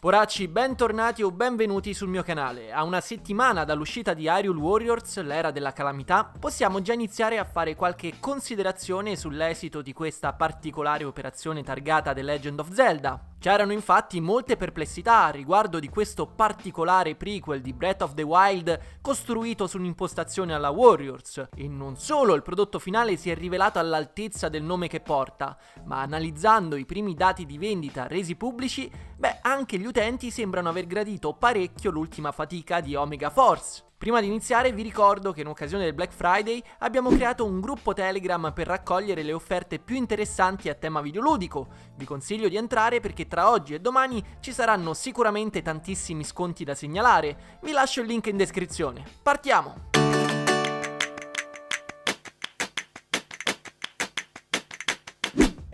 Poracci, bentornati o benvenuti sul mio canale. A una settimana dall'uscita di Ariel Warriors, l'era della calamità, possiamo già iniziare a fare qualche considerazione sull'esito di questa particolare operazione targata The Legend of Zelda. C'erano infatti molte perplessità riguardo di questo particolare prequel di Breath of the Wild costruito su un'impostazione alla Warriors. E non solo, il prodotto finale si è rivelato all'altezza del nome che porta, ma analizzando i primi dati di vendita resi pubblici, beh, anche gli utenti sembrano aver gradito parecchio l'ultima fatica di Omega Force. Prima di iniziare vi ricordo che in occasione del Black Friday abbiamo creato un gruppo Telegram per raccogliere le offerte più interessanti a tema videoludico. Vi consiglio di entrare perché tra oggi e domani ci saranno sicuramente tantissimi sconti da segnalare. Vi lascio il link in descrizione. Partiamo!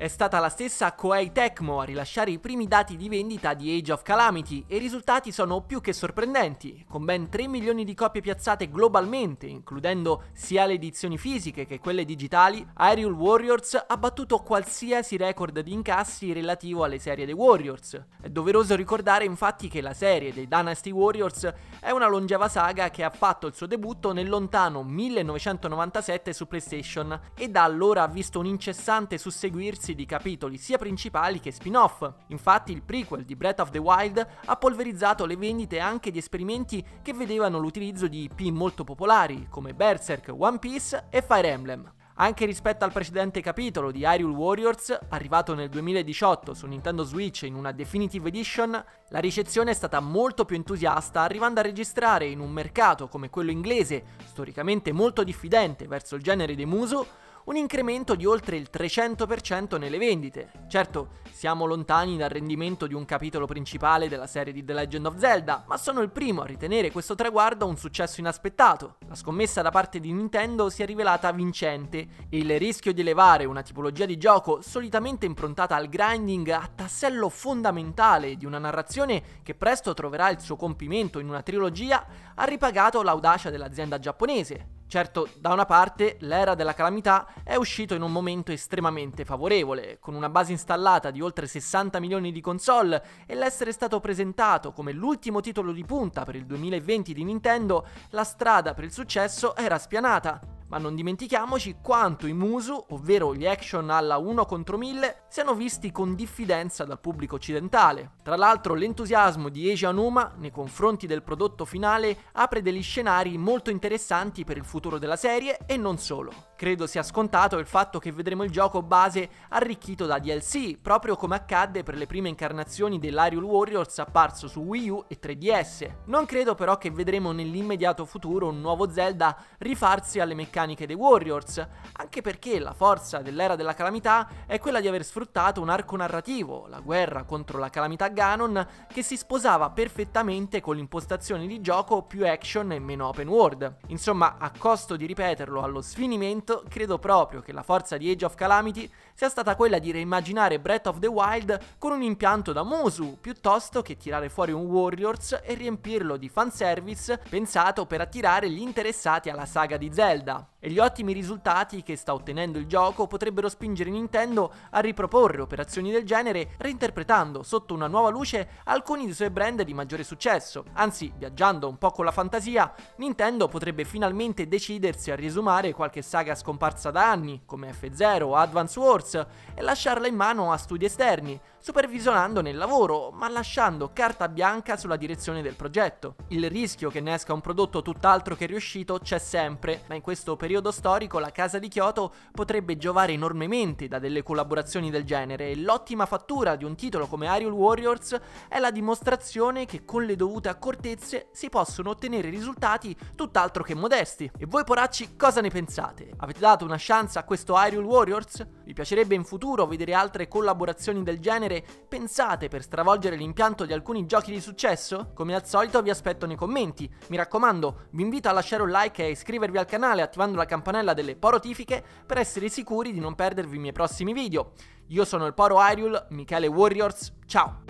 È stata la stessa Koei Tecmo a rilasciare i primi dati di vendita di Age of Calamity e i risultati sono più che sorprendenti, con ben 3 milioni di copie piazzate globalmente, includendo sia le edizioni fisiche che quelle digitali, Aerial Warriors ha battuto qualsiasi record di incassi relativo alle serie dei Warriors. È doveroso ricordare infatti che la serie dei Dynasty Warriors è una longeva saga che ha fatto il suo debutto nel lontano 1997 su PlayStation e da allora ha visto un incessante susseguirsi di capitoli sia principali che spin-off. Infatti il prequel di Breath of the Wild ha polverizzato le vendite anche di esperimenti che vedevano l'utilizzo di IP molto popolari, come Berserk, One Piece e Fire Emblem. Anche rispetto al precedente capitolo di Hyrule Warriors, arrivato nel 2018 su Nintendo Switch in una Definitive Edition, la ricezione è stata molto più entusiasta, arrivando a registrare in un mercato come quello inglese, storicamente molto diffidente verso il genere dei musu, un incremento di oltre il 300% nelle vendite. Certo, siamo lontani dal rendimento di un capitolo principale della serie di The Legend of Zelda, ma sono il primo a ritenere questo traguardo un successo inaspettato. La scommessa da parte di Nintendo si è rivelata vincente e il rischio di elevare una tipologia di gioco solitamente improntata al grinding a tassello fondamentale di una narrazione che presto troverà il suo compimento in una trilogia ha ripagato l'audacia dell'azienda giapponese. Certo, da una parte l'era della calamità è uscito in un momento estremamente favorevole, con una base installata di oltre 60 milioni di console e l'essere stato presentato come l'ultimo titolo di punta per il 2020 di Nintendo, la strada per il successo era spianata. Ma non dimentichiamoci quanto i Musu, ovvero gli action alla 1 contro 1000, siano visti con diffidenza dal pubblico occidentale. Tra l'altro l'entusiasmo di Eiji Anuma nei confronti del prodotto finale apre degli scenari molto interessanti per il futuro della serie e non solo. Credo sia scontato il fatto che vedremo il gioco base arricchito da DLC, proprio come accadde per le prime incarnazioni dell'Ariel Warriors apparso su Wii U e 3DS. Non credo però che vedremo nell'immediato futuro un nuovo Zelda rifarsi alle meccaniche dei Warriors, anche perché la forza dell'era della calamità è quella di aver sfruttato un arco narrativo, la guerra contro la calamità Ganon, che si sposava perfettamente con l'impostazione di gioco più action e meno open world. Insomma, a costo di ripeterlo allo sfinimento, momento credo proprio che la forza di Age of Calamity sia stata quella di reimmaginare Breath of the Wild con un impianto da Musu, piuttosto che tirare fuori un Warriors e riempirlo di fanservice pensato per attirare gli interessati alla saga di Zelda. E gli ottimi risultati che sta ottenendo il gioco potrebbero spingere Nintendo a riproporre operazioni del genere reinterpretando sotto una nuova luce alcuni dei suoi brand di maggiore successo. Anzi, viaggiando un po' con la fantasia, Nintendo potrebbe finalmente decidersi a riesumare qualche saga scomparsa da anni, come F0, o Advance Wars, e lasciarla in mano a studi esterni, supervisionandone il lavoro, ma lasciando carta bianca sulla direzione del progetto. Il rischio che ne esca un prodotto tutt'altro che riuscito c'è sempre, ma in questo periodo storico la casa di Kyoto potrebbe giovare enormemente da delle collaborazioni del genere e l'ottima fattura di un titolo come Aerial Warriors è la dimostrazione che con le dovute accortezze si possono ottenere risultati tutt'altro che modesti. E voi poracci cosa ne pensate? Avete dato una chance a questo Hyrule Warriors? Vi piacerebbe in futuro vedere altre collaborazioni del genere pensate per stravolgere l'impianto di alcuni giochi di successo? Come al solito vi aspetto nei commenti. Mi raccomando, vi invito a lasciare un like e a iscrivervi al canale attivando la campanella delle porotifiche per essere sicuri di non perdervi i miei prossimi video. Io sono il Poro Hyrule, Michele Warriors, ciao!